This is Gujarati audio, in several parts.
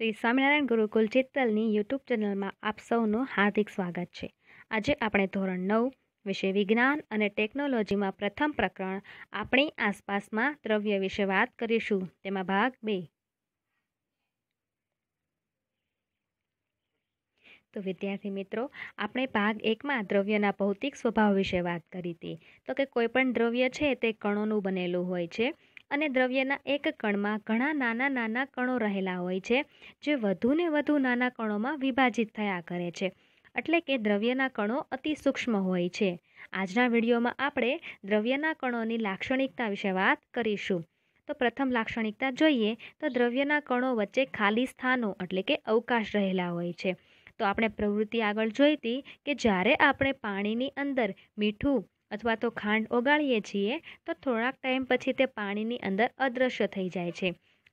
શ્રી સ્વામિનારાયણ ગુરુકુલ ચિત્તલની યુટ્યુબ ચેનલમાં આપ સૌનું હાર્દિક સ્વાગત છે આજે આપણે ધોરણ નવ વિશે વિજ્ઞાન અને ટેકનોલોજીમાં પ્રથમ પ્રકરણ આપણી આસપાસમાં દ્રવ્ય વિશે વાત કરીશું તેમાં ભાગ બે તો વિદ્યાર્થી મિત્રો આપણે ભાગ એકમાં દ્રવ્યના ભૌતિક સ્વભાવ વિશે વાત કરી હતી તો કે કોઈપણ દ્રવ્ય છે તે કણોનું બનેલું હોય છે અને દ્રવ્યના એક કણમાં ઘણા નાના નાના કણો રહેલા હોય છે જે વધુને વધુ નાના કણોમાં વિભાજિત થયા કરે છે એટલે કે દ્રવ્યના કણો અતિ સૂક્ષ્મ હોય છે આજના વિડીયોમાં આપણે દ્રવ્યના કણોની લાક્ષણિકતા વિશે વાત કરીશું તો પ્રથમ લાક્ષણિકતા જોઈએ તો દ્રવ્યના કણો વચ્ચે ખાલી સ્થાનો એટલે કે અવકાશ રહેલા હોય છે તો આપણે પ્રવૃત્તિ આગળ જોઈતી કે જ્યારે આપણે પાણીની અંદર મીઠું અથવા તો ખાંડ ઓગાળીએ છીએ તો થોડાક ટાઈમ પછી તે પાણીની અંદર અદૃશ્ય થઈ જાય છે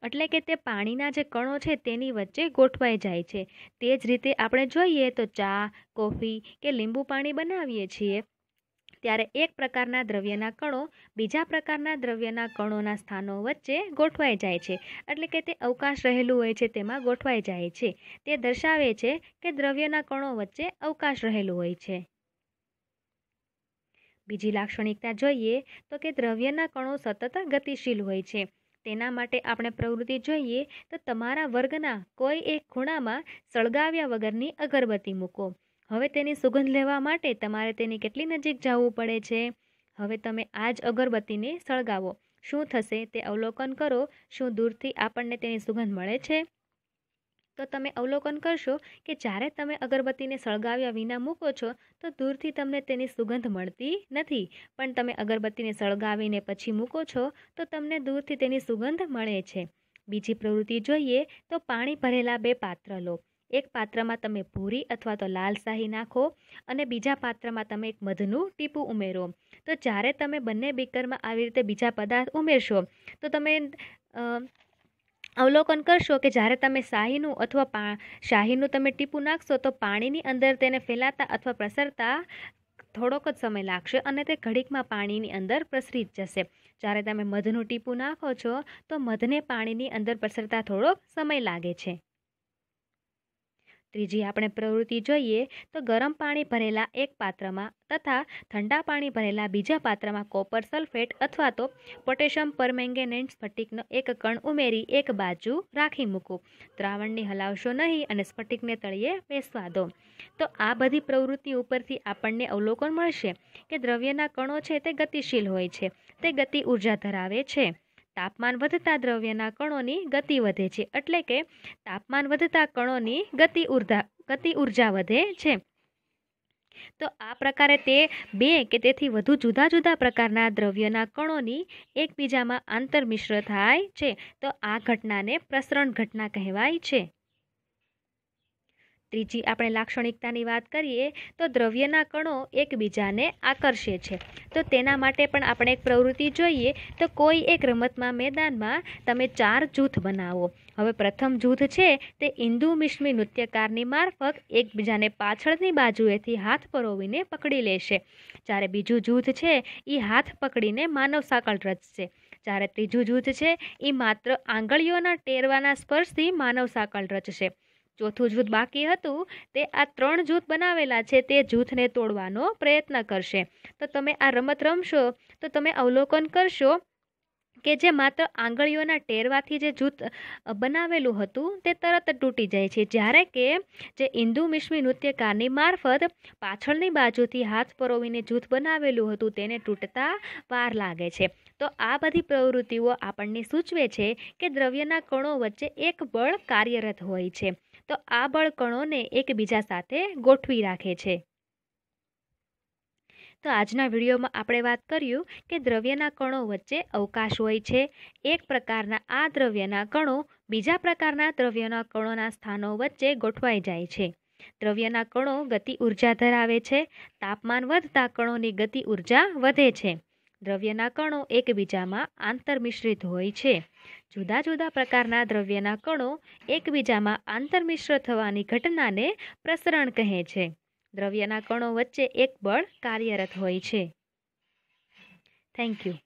એટલે કે તે પાણીના જે કણો છે તેની વચ્ચે ગોઠવાઈ જાય છે તે જ રીતે આપણે જોઈએ તો ચા કોફી કે લીંબુ પાણી બનાવીએ છીએ ત્યારે એક પ્રકારના દ્રવ્યના કણો બીજા પ્રકારના દ્રવ્યના કણોના સ્થાનો વચ્ચે ગોઠવાઈ જાય છે એટલે કે તે અવકાશ રહેલું હોય છે તેમાં ગોઠવાઈ જાય છે તે દર્શાવે છે કે દ્રવ્યના કણો વચ્ચે અવકાશ રહેલું હોય છે બીજી લાક્ષણિકતા જોઈએ તો કે દ્રવ્યના કણો સતત ગતિશીલ હોય છે તેના માટે આપણે પ્રવૃત્તિ જોઈએ તો તમારા વર્ગના કોઈ એક ખૂણામાં સળગાવ્યા વગરની અગરબત્તી મૂકો હવે તેની સુગંધ લેવા માટે તમારે તેની કેટલી નજીક જવું પડે છે હવે તમે આ જ અગરબત્તીને સળગાવો શું થશે તે અવલોકન કરો શું દૂરથી આપણને તેની સુગંધ મળે છે તો તમે અવલોકન કરશો કે જ્યારે તમે અગરબત્તીને સળગાવ્યા વિના મૂકો છો તો દૂરથી તમને તેની સુગંધ મળતી નથી પણ તમે અગરબત્તીને સળગાવીને પછી મૂકો છો તો તમને દૂરથી તેની સુગંધ મળે છે બીજી પ્રવૃત્તિ જોઈએ તો પાણી ભરેલા બે પાત્ર લો એક પાત્રમાં તમે ભૂરી અથવા તો લાલ શાહી નાખો અને બીજા પાત્રમાં તમે એક મધનું ટીપું ઉમેરો તો જ્યારે તમે બંને બીકરમાં આવી રીતે બીજા પદાર્થ ઉમેરશો તો તમે અવલોકન કરશો કે જ્યારે તમે શાહીનું અથવા પા શાહીનું તમે ટીપું નાખશો તો પાણીની અંદર તેને ફેલાતા અથવા પ્રસરતા થોડોક જ સમય લાગશે અને તે ઘડીકમાં પાણીની અંદર પ્રસરી જ જશે જ્યારે તમે મધનું ટીપું નાખો છો તો મધને પાણીની અંદર પ્રસરતા થોડોક સમય લાગે છે ત્રીજી આપણે પ્રવૃત્તિ જોઈએ તો ગરમ પાણી ભરેલા એક પાત્રમાં તથા ઠંડા પાણી ભરેલા બીજા પાત્રમાં કોપર સલ્ફેટ અથવા તો પોટેશિયમ પરમેંગેનેન્ટ સ્ફટિકનો એક કણ ઉમેરી એક બાજુ રાખી મૂકો દ્રાવણને હલાવશો નહીં અને સ્ફટિકને તળિયે બેસવા દો તો આ બધી પ્રવૃત્તિ ઉપરથી આપણને અવલોકન મળશે કે દ્રવ્યના કણો છે તે ગતિશીલ હોય છે તે ગતિ ઉર્જા ધરાવે છે તાપમાન વધતા દ્રવ્યના કણોની ગતિ વધે છે એટલે કે તાપમાન વધતા કણોની ગતિ ઉર્જા ગતિ ઉર્જા વધે છે તો આ પ્રકારે તે બે કે તેથી વધુ જુદા જુદા પ્રકારના દ્રવ્યના કણોની એકબીજામાં આંતરમિશ્ર થાય છે તો આ ઘટનાને પ્રસરણ ઘટના કહેવાય છે ત્રીજી આપણે લાક્ષણિકતાની વાત કરીએ તો દ્રવ્યના કણો એકબીજાને આકર્ષે છે તો તેના માટે પણ આપણે એક પ્રવૃત્તિ જોઈએ તો કોઈ એક રમતમાં મેદાનમાં તમે ચાર જૂથ બનાવો હવે પ્રથમ જૂથ છે તે ઇન્દુ મિશ્મી નૃત્યકારની મારફત એકબીજાને પાછળની બાજુએથી હાથ પરોવીને પકડી લેશે જ્યારે બીજું જૂથ છે એ હાથ પકડીને માનવ સાંકળ રચશે જ્યારે ત્રીજું જૂથ છે એ માત્ર આંગળીઓના ટેરવાના સ્પર્શથી માનવ સાંકળ રચશે ચોથું જૂથ બાકી હતું તે આ ત્રણ જૂથ બનાવેલા છે તે જૂથને તોડવાનો પ્રયત્ન કરશે તો તમે આ રમત રમશો તો તમે અવલોકન કરશો કે જે માત્ર આંગળીઓના ટેરવાથી જે જૂથ બનાવેલું હતું તે તરત તૂટી જાય છે જ્યારે કે જે ઇન્દુ મિશ્મી નૃત્યકારની મારફત પાછળની બાજુથી હાથ પરોવીને જૂથ બનાવેલું હતું તેને તૂટતા વાર લાગે છે તો આ બધી પ્રવૃત્તિઓ આપણને સૂચવે છે કે દ્રવ્યના કણો વચ્ચે એક બળ કાર્યરત હોય છે તો આ બળકણોને એકબીજા સાથે ગોઠવી રાખે છે તો આજના વિડીયોમાં આપણે વાત કર્યું કે દ્રવ્યના કણો વચ્ચે અવકાશ હોય છે એક પ્રકારના આ દ્રવ્યના કણો બીજા પ્રકારના દ્રવ્યના કણોના સ્થાનો વચ્ચે ગોઠવાઈ જાય છે દ્રવ્યના કણો ગતિ ઉર્જા ધરાવે છે તાપમાન વધતા કણોની ગતિ ઉર્જા વધે છે દ્રવ્યના કણો એકબીજામાં આંતરમિશ્રિત હોય છે જુદા જુદા પ્રકારના દ્રવ્યના કણો એકબીજામાં આંતરમિશ્ર થવાની ઘટનાને પ્રસરણ કહે છે દ્રવ્યના કણો વચ્ચે એક બળ કાર્યરત હોય છે થેન્ક યુ